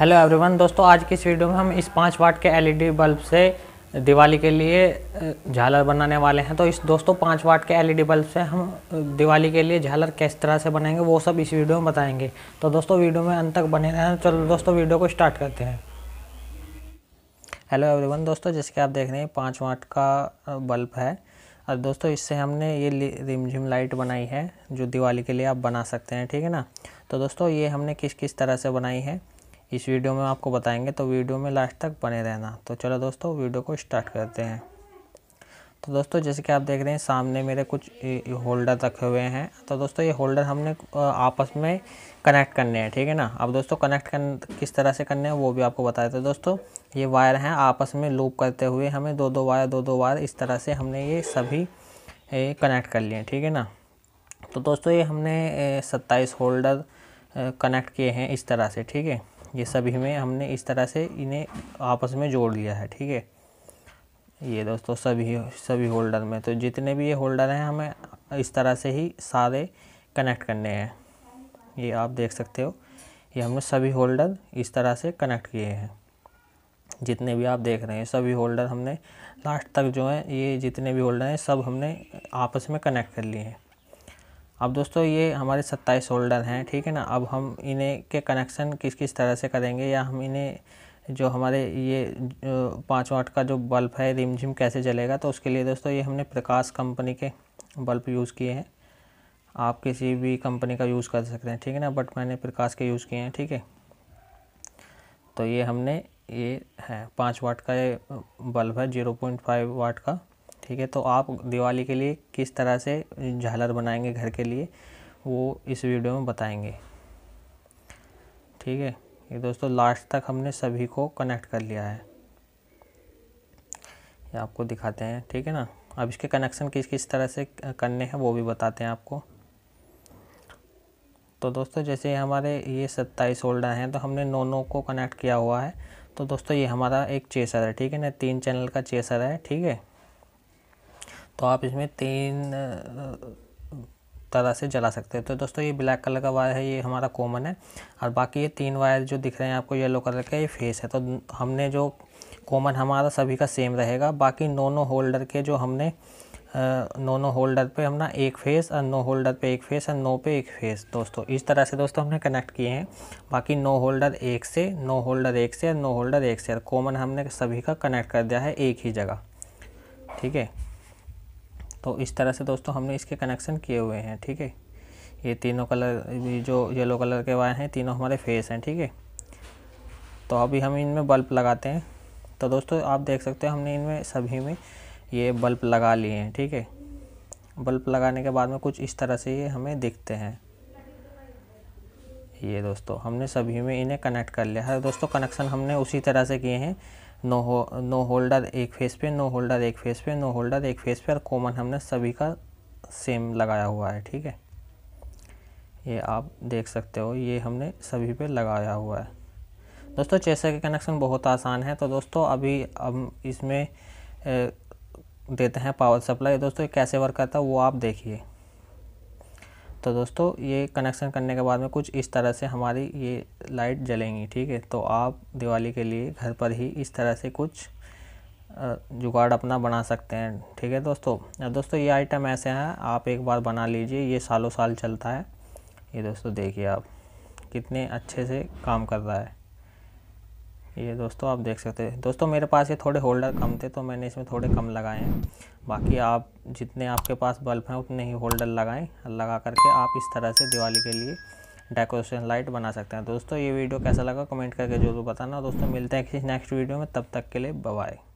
hello everyone दोस्तों आज की इस वीडियो में हम इस पाँच वाट के एलईडी बल्ब से दिवाली के लिए झालर बनाने वाले हैं तो इस दोस्तों पाँच वाट के एलईडी बल्ब से हम दिवाली के लिए झालर किस तरह से बनाएंगे वो सब इस वीडियो में बताएंगे तो दोस्तों वीडियो में अंत तक बने रहें चलो दोस्तों वीडियो को स्टार्ट करते हैं हेलो एवरीवन दोस्तों जैसे कि आप देख रहे हैं पाँच वाट का बल्ब है और दोस्तों इससे हमने ये रिमझिम लाइट बनाई है जो दिवाली के लिए आप बना सकते हैं ठीक है ना तो दोस्तों ये हमने किस किस तरह से बनाई है इस वीडियो में आपको बताएंगे तो वीडियो में लास्ट तक बने रहना तो चलो दोस्तों वीडियो को स्टार्ट करते हैं तो दोस्तों जैसे कि आप देख रहे हैं सामने मेरे कुछ होल्डर रखे हुए हैं तो दोस्तों ये होल्डर हमने आपस में कनेक्ट करने हैं ठीक है ना अब दोस्तों कनेक्ट कर किस तरह से करने हैं वो भी आपको बताया था दोस्तों ये वायर हैं आपस में लूप करते हुए हमें दो दो वायर दो दो वायर इस तरह से हमने ये सभी कनेक्ट कर लिए ठीक है ना तो दोस्तों ये हमने सत्ताईस होल्डर कनेक्ट किए हैं इस तरह से ठीक है ये सभी में हमने इस तरह से इन्हें आपस में जोड़ लिया है ठीक है ये दोस्तों सभी सभी होल्डर में तो जितने भी ये होल्डर हैं हमें इस तरह से ही सारे कनेक्ट करने हैं ये आप देख सकते हो ये हमने सभी होल्डर इस तरह से कनेक्ट किए हैं जितने भी आप देख रहे हैं सभी होल्डर हमने लास्ट तक जो है ये जितने भी होल्डर हैं सब हमने आपस में कनेक्ट कर लिए हैं अब दोस्तों ये हमारे सत्ताईस होल्डर हैं ठीक है ना अब हम इन्हें के कनेक्शन किस किस तरह से करेंगे या हम इन्हें जो हमारे ये पाँच वाट का जो बल्ब है रिम झिम कैसे जलेगा तो उसके लिए दोस्तों ये हमने प्रकाश कंपनी के बल्ब यूज़ किए हैं आप किसी भी कंपनी का यूज़ कर सकते हैं ठीक है ना बट मैंने प्रकाश के यूज़ किए हैं ठीक है तो ये हमने ये है पाँच वाट का ये बल्ब है जीरो पॉइंट फाइव वाट का ठीक है तो आप दिवाली के लिए किस तरह से झालर बनाएंगे घर के लिए वो इस वीडियो में बताएंगे ठीक है ये दोस्तों लास्ट तक हमने सभी को कनेक्ट कर लिया है ये आपको दिखाते हैं ठीक है ना अब इसके कनेक्शन किस किस तरह से करने हैं वो भी बताते हैं आपको तो दोस्तों जैसे हमारे ये सत्ताईस होल्डर हैं तो हमने नौ नौ को कनेक्ट किया हुआ है तो दोस्तों ये हमारा एक चेसर है ठीक है ना तीन चैनल का चेसर है ठीक है तो आप इसमें तीन तरह से जला सकते हैं तो दोस्तों ये ब्लैक कलर का वायर है ये हमारा कॉमन है और बाकी ये तीन वायर जो दिख रहे हैं आपको येलो कलर का ये फेस है तो हमने जो कॉमन हमारा सभी का सेम रहेगा बाकी नोनो होल्डर के जो हमने नोनो होल्डर पे हम ना एक फेस और नो होल्डर पे एक फेस और नो पे एक फेस दोस्तों इस तरह से दोस्तों हमने कनेक्ट किए हैं बाकी नो होल्डर एक से नो होल्डर एक से और नो होल्डर एक से और कॉमन हमने सभी का कनेक्ट कर दिया है एक ही जगह ठीक है तो इस तरह से दोस्तों हमने इसके कनेक्शन किए हुए हैं ठीक है ये तीनों कलर जो येलो कलर के वायर हैं तीनों हमारे फेस हैं ठीक है तो अभी हम इनमें बल्ब लगाते हैं तो दोस्तों आप देख सकते हो हमने इनमें सभी में ये बल्ब लगा लिए हैं ठीक है बल्ब लगाने के बाद में कुछ इस तरह से ये हमें दिखते हैं ये दोस्तों हमने सभी में इन्हें कनेक्ट कर लिया है दोस्तों कनेक्शन हमने उसी तरह से किए हैं नो हो नो होल्डर एक फेस पे नो होल्डर एक फेस पे नो होल्डर एक फेस पे और कॉमन हमने सभी का सेम लगाया हुआ है ठीक है ये आप देख सकते हो ये हमने सभी पे लगाया हुआ है दोस्तों चेसर के कनेक्शन बहुत आसान है तो दोस्तों अभी हम इसमें देते हैं पावर सप्लाई दोस्तों कैसे वर्क करता है वो आप देखिए तो दोस्तों ये कनेक्शन करने के बाद में कुछ इस तरह से हमारी ये लाइट जलेंगी ठीक है तो आप दिवाली के लिए घर पर ही इस तरह से कुछ जुगाड़ अपना बना सकते हैं ठीक है दोस्तों दोस्तों ये आइटम ऐसे हैं आप एक बार बना लीजिए ये सालों साल चलता है ये दोस्तों देखिए आप कितने अच्छे से काम कर रहा है ये दोस्तों आप देख सकते हैं दोस्तों मेरे पास ये थोड़े होल्डर कम थे तो मैंने इसमें थोड़े कम लगाए हैं बाकी आप जितने आपके पास बल्ब हैं उतने ही होल्डर लगाएं लगा करके आप इस तरह से दिवाली के लिए डेकोरेशन लाइट बना सकते हैं दोस्तों ये वीडियो कैसा लगा कमेंट करके जरूर बताना दोस्तों मिलते हैं किसी नेक्स्ट वीडियो में तब तक के लिए बाय